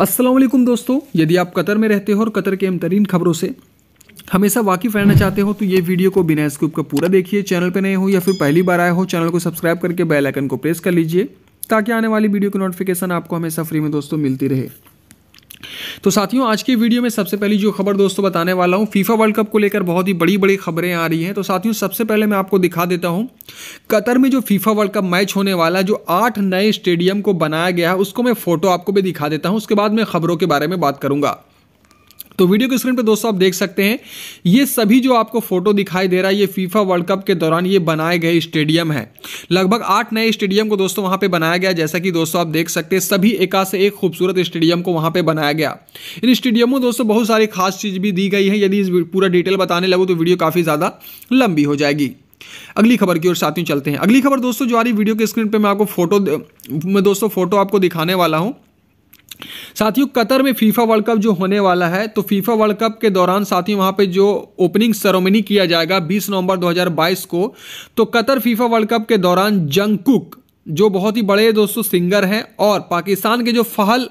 असलम दोस्तों यदि आप कतर में रहते हो और कतर के अमतरीन खबरों से हमेशा वाकिफ रहना चाहते हो तो ये वीडियो को बिना स्कूप का पूरा देखिए चैनल पर नए हो या फिर पहली बार आए हो चैनल को सब्सक्राइब करके बेल आइकन को प्रेस कर लीजिए ताकि आने वाली वीडियो की नोटिफिकेशन आपको हमेशा फ्री में दोस्तों मिलती रहे तो साथियों आज की वीडियो में सबसे पहली जो खबर दोस्तों बताने वाला हूँ फीफा वर्ल्ड कप को लेकर बहुत ही बड़ी बड़ी खबरें आ रही हैं तो साथियों सबसे पहले मैं आपको दिखा देता हूँ कतर में जो फीफा वर्ल्ड कप मैच होने वाला जो आठ नए स्टेडियम को बनाया गया है उसको मैं फोटो आपको भी दिखा देता हूँ उसके बाद मैं खबरों के बारे में बात करूँगा तो वीडियो के स्क्रीन पर दोस्तों आप देख सकते हैं ये सभी जो आपको फोटो दिखाई दे रहा है ये फीफा वर्ल्ड कप के दौरान ये बनाए गए स्टेडियम है लगभग आठ नए स्टेडियम को दोस्तों वहां पे बनाया गया जैसा कि दोस्तों आप देख सकते हैं सभी एका से एक खूबसूरत स्टेडियम को वहां पे बनाया गया इन स्टेडियम में दोस्तों बहुत सारी खास चीज भी दी गई है यदि पूरा डिटेल बताने लगो तो वीडियो काफी ज्यादा लंबी हो जाएगी अगली खबर की ओर साथियों चलते हैं अगली खबर दोस्तों जो आ रही वीडियो के स्क्रीन पर मैं आपको फोटो मैं दोस्तों फोटो आपको दिखाने वाला हूँ साथियों कतर में फीफा वर्ल्ड कप जो होने वाला है तो फीफा वर्ल्ड कप के दौरान साथियों वहां पे जो ओपनिंग सेरोमनी किया जाएगा 20 नवंबर 2022 को तो कतर फीफा वर्ल्ड कप के दौरान जंगकुक जो बहुत ही बड़े दोस्तों सिंगर हैं और पाकिस्तान के जो फहल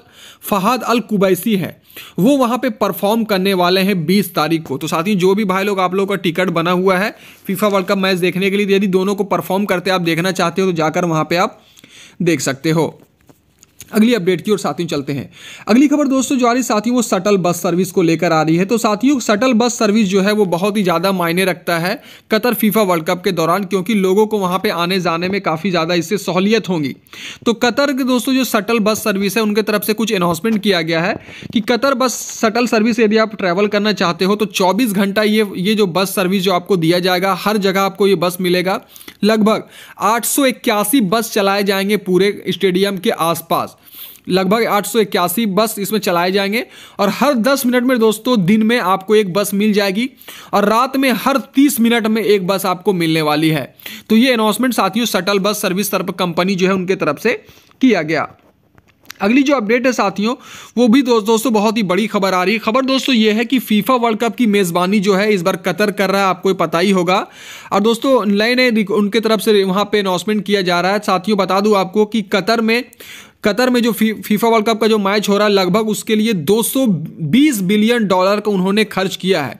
फहद अल कुबैसी है वो वहाँ पे परफॉर्म करने वाले हैं 20 तारीख को तो साथियों जो भी भाई लोग आप लोगों का टिकट बना हुआ है फीफा वर्ल्ड कप मैच देखने के लिए यदि दोनों को परफॉर्म करते आप देखना चाहते हो तो जाकर वहाँ पे आप देख सकते हो अगली अपडेट की ओर साथियों चलते हैं अगली खबर दोस्तों जो आ रही साथियों वो सटल बस सर्विस को लेकर आ रही है तो साथियों सटल बस सर्विस जो है वो बहुत ही ज़्यादा मायने रखता है कतर फीफा वर्ल्ड कप के दौरान क्योंकि लोगों को वहाँ पे आने जाने में काफ़ी ज़्यादा इससे सहूलियत होगी तो कतर के दोस्तों जो सटल बस सर्विस है उनके तरफ से कुछ अनाउंसमेंट किया गया है कि कतर बस सटल सर्विस यदि आप ट्रैवल करना चाहते हो तो चौबीस घंटा ये ये जो बस सर्विस जो आपको दिया जाएगा हर जगह आपको ये बस मिलेगा लगभग आठ बस चलाए जाएंगे पूरे स्टेडियम के आसपास लगभग आठ बस इसमें चलाए जाएंगे और हर 10 मिनट में दोस्तों दिन में आपको एक बस मिल जाएगी और रात में हर 30 मिनट में एक बस आपको मिलने वाली है तो ये अनाउंसमेंट साथियों शटल बस सर्विस तरफ कंपनी जो है उनके तरफ से किया गया अगली जो अपडेट है साथियों वो भी दो, दोस्तों बहुत ही बड़ी खबर आ रही है खबर दोस्तों ये है कि फीफा वर्ल्ड कप की मेज़बानी जो है इस बार कतर कर रहा है आपको पता ही होगा और दोस्तों नए नए उनके तरफ से वहाँ पे अनाउंसमेंट किया जा रहा है साथियों बता दूँ आपको कि कतर में कतर में जो फी, फीफा वर्ल्ड कप का जो मैच हो रहा है लगभग उसके लिए 220 बिलियन डॉलर का उन्होंने खर्च किया है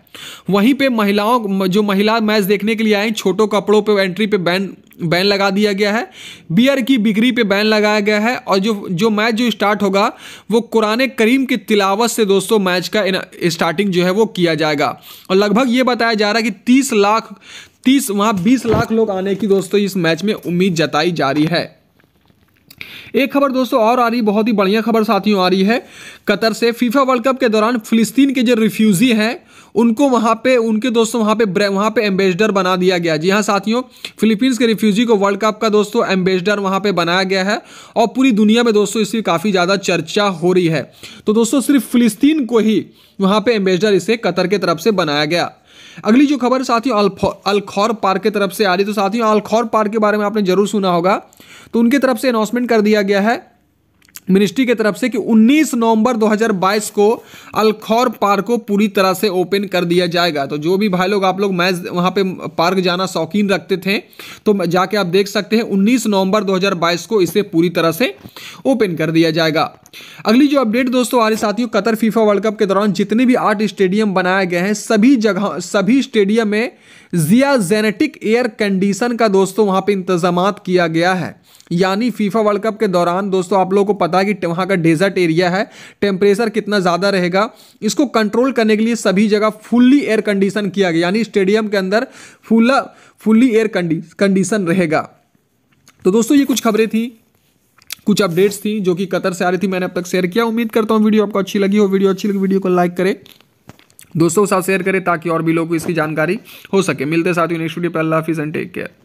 वहीं पे महिलाओं जो महिला मैच देखने के लिए आई छोटों कपड़ों पे एंट्री पे बैन बैन लगा दिया गया है बियर की बिक्री पे बैन लगाया गया है और जो जो मैच जो स्टार्ट होगा वो कुरान करीम की तिलावत से दोस्तों मैच का स्टार्टिंग जो है वो किया जाएगा और लगभग ये बताया जा रहा है कि तीस लाख तीस वहाँ बीस लाख लोग आने की दोस्तों इस मैच में उम्मीद जताई जा रही है एक खबर दोस्तों और आ रही बहुत ही बढ़िया खबर साथियों आ रही है कतर से फीफा वर्ल्ड कप के दौरान फिलिस्तीन के जो रिफ्यूजी हैं उनको वहाँ पे उनके दोस्तों वहाँ पे वहाँ पे एम्बेसडर बना दिया गया जी हाँ साथियों फिलीपींस के रिफ्यूजी को वर्ल्ड कप का दोस्तों एम्बेसडर वहाँ पे बनाया गया है और पूरी दुनिया में दोस्तों इसकी काफ़ी ज़्यादा चर्चा हो रही है तो दोस्तों सिर्फ फिलिस्तीन को ही वहाँ पे एम्बेसडर इसे कतर के तरफ से बनाया गया अगली जो खबर साथियों अलखौर पार्क की तरफ से आ रही तो साथियों अलखौर पार्क के बारे में आपने जरूर सुना होगा तो उनकी तरफ से अनाउंसमेंट कर दिया गया है मिनिस्ट्री की तरफ से कि 19 नवंबर 2022 को अलखौर पार्क को पूरी तरह से ओपन कर दिया जाएगा तो जो भी भाई लोग आप लोग मैच वहां पे पार्क जाना शौकीन रखते थे तो जाके आप देख सकते हैं 19 नवंबर 2022 को इसे पूरी तरह से ओपन कर दिया जाएगा अगली जो अपडेट दोस्तों हमारे साथियों कतर फीफा वर्ल्ड कप के दौरान जितने भी आठ स्टेडियम बनाए गए हैं सभी जगह सभी स्टेडियम में जिया जेनेटिक एयर कंडीशन का दोस्तों वहां पर इंतजाम किया गया है यानी फीफा वर्ल्ड कप के दौरान दोस्तों आप लोगों को पता रहा है कि वहाँ का डेजर्ट एरिया है टेम्परेचर कितना ज़्यादा रहेगा इसको कंट्रोल करने के लिए सभी जगह फुल्ली एयर कंडीशन किया गया यानी स्टेडियम के अंदर फुला फुल्ली एयर कंडीशन रहेगा तो दोस्तों ये कुछ खबरें थी कुछ अपडेट्स थी जो कि कतर से आ रही थी मैंने अब तक शेयर किया उम्मीद करता हूँ वीडियो आपको अच्छी लगी हो वीडियो अच्छी लगी वीडियो को लाइक करें दोस्तों के साथ शेयर करें ताकि और भी लोगों को इसकी जानकारी हो सके मिलते साथ ही नेक्स्ट वीडियो पर अल्लाह हाफिज़ एंड टेक केयर